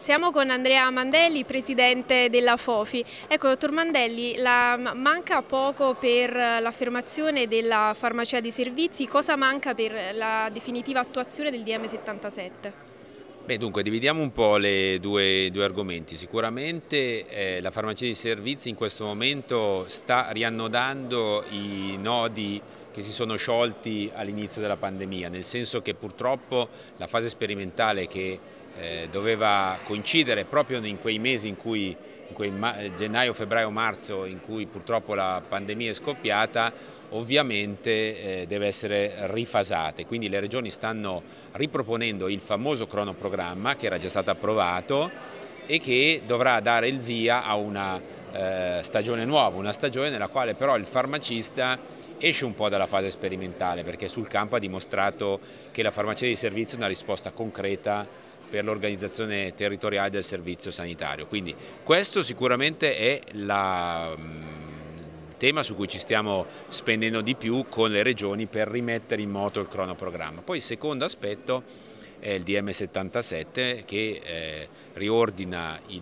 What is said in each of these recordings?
Siamo con Andrea Mandelli, presidente della FOFI. Ecco, dottor Mandelli, la, manca poco per l'affermazione della farmacia dei servizi, cosa manca per la definitiva attuazione del DM77? Beh, dunque, dividiamo un po' i due, due, argomenti. Sicuramente eh, la farmacia dei servizi in questo momento sta riannodando i nodi che si sono sciolti all'inizio della pandemia, nel senso che purtroppo la fase sperimentale che eh, doveva coincidere proprio in quei mesi in cui in quei gennaio, febbraio, marzo in cui purtroppo la pandemia è scoppiata, ovviamente eh, deve essere rifasate. Quindi le regioni stanno riproponendo il famoso cronoprogramma che era già stato approvato e che dovrà dare il via a una eh, stagione nuova, una stagione nella quale però il farmacista esce un po' dalla fase sperimentale perché sul campo ha dimostrato che la farmacia di servizio è una risposta concreta per l'organizzazione territoriale del servizio sanitario. Quindi questo sicuramente è il mm, tema su cui ci stiamo spendendo di più con le regioni per rimettere in moto il cronoprogramma. Poi il secondo aspetto è il DM77 che eh, riordina eh,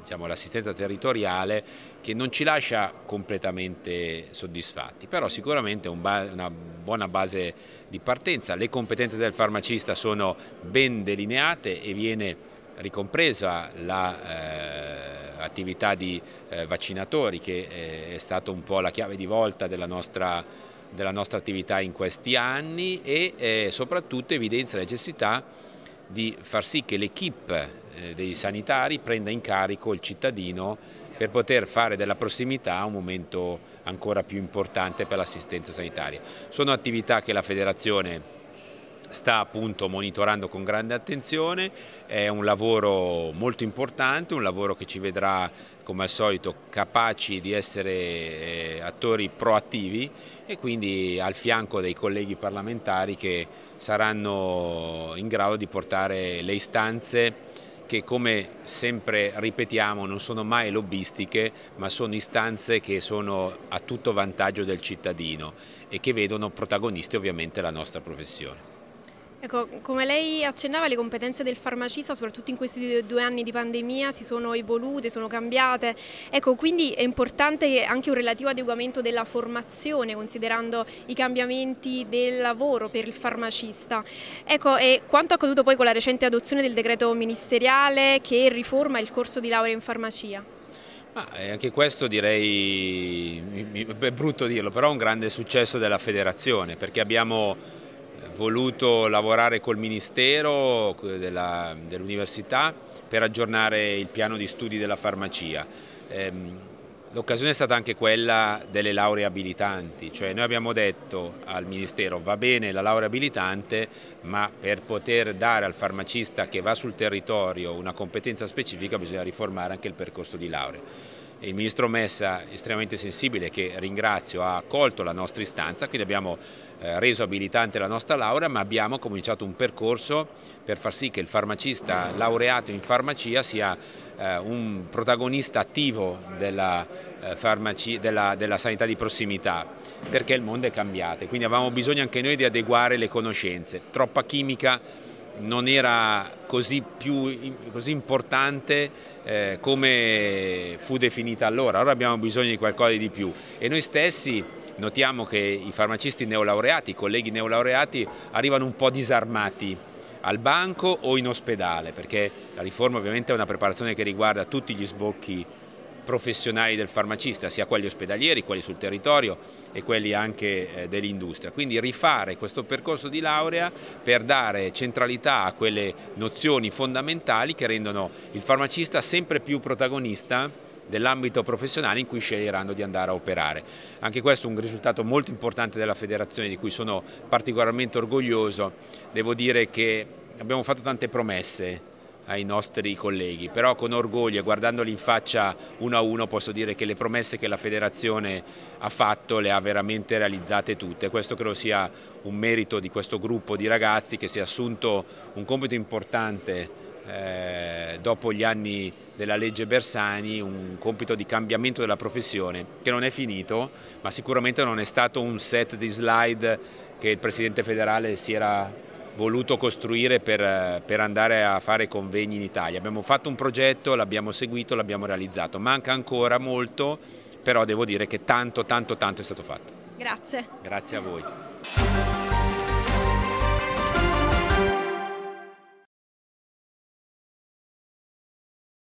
diciamo, l'assistenza diciamo, territoriale che non ci lascia completamente soddisfatti, però sicuramente è un una buona base di partenza. Le competenze del farmacista sono ben delineate e viene ricompresa l'attività la, eh, di eh, vaccinatori che eh, è stata un po' la chiave di volta della nostra della nostra attività in questi anni e eh, soprattutto evidenzia la necessità di far sì che l'equipe eh, dei sanitari prenda in carico il cittadino per poter fare della prossimità un momento ancora più importante per l'assistenza sanitaria. Sono attività che la federazione sta appunto monitorando con grande attenzione, è un lavoro molto importante, un lavoro che ci vedrà come al solito capaci di essere eh, attori proattivi e quindi al fianco dei colleghi parlamentari che saranno in grado di portare le istanze che come sempre ripetiamo non sono mai lobbistiche ma sono istanze che sono a tutto vantaggio del cittadino e che vedono protagonisti ovviamente la nostra professione. Ecco, come lei accennava, le competenze del farmacista, soprattutto in questi due anni di pandemia, si sono evolute, sono cambiate. Ecco, quindi è importante anche un relativo adeguamento della formazione, considerando i cambiamenti del lavoro per il farmacista. Ecco, e quanto è accaduto poi con la recente adozione del decreto ministeriale che riforma il corso di laurea in farmacia? Ah, anche questo direi, è brutto dirlo, però è un grande successo della federazione perché abbiamo voluto lavorare col Ministero eh, dell'Università dell per aggiornare il piano di studi della farmacia. Ehm, l'occasione è stata anche quella delle lauree abilitanti, cioè noi abbiamo detto al Ministero va bene la laurea abilitante ma per poter dare al farmacista che va sul territorio una competenza specifica bisogna riformare anche il percorso di laurea. Il ministro Messa, estremamente sensibile, che ringrazio, ha accolto la nostra istanza, quindi abbiamo eh, reso abilitante la nostra laurea, ma abbiamo cominciato un percorso per far sì che il farmacista laureato in farmacia sia eh, un protagonista attivo della, eh, farmacia, della, della sanità di prossimità, perché il mondo è cambiato, quindi avevamo bisogno anche noi di adeguare le conoscenze. Troppa chimica non era così, più, così importante eh, come fu definita allora, ora abbiamo bisogno di qualcosa di più e noi stessi notiamo che i farmacisti neolaureati, i colleghi neolaureati arrivano un po' disarmati al banco o in ospedale perché la riforma ovviamente è una preparazione che riguarda tutti gli sbocchi professionali del farmacista, sia quelli ospedalieri, quelli sul territorio e quelli anche eh, dell'industria. Quindi rifare questo percorso di laurea per dare centralità a quelle nozioni fondamentali che rendono il farmacista sempre più protagonista dell'ambito professionale in cui sceglieranno di andare a operare. Anche questo è un risultato molto importante della federazione di cui sono particolarmente orgoglioso. Devo dire che abbiamo fatto tante promesse, ai nostri colleghi, però con orgoglio e guardandoli in faccia uno a uno posso dire che le promesse che la federazione ha fatto le ha veramente realizzate tutte, questo credo sia un merito di questo gruppo di ragazzi che si è assunto un compito importante eh, dopo gli anni della legge Bersani un compito di cambiamento della professione che non è finito ma sicuramente non è stato un set di slide che il Presidente federale si era voluto costruire per, eh, per, andare a fare convegni in Italia. Abbiamo fatto un progetto, l'abbiamo seguito, l'abbiamo realizzato, manca ancora molto, però devo dire che tanto, tanto, tanto è stato fatto. Grazie. Grazie a voi.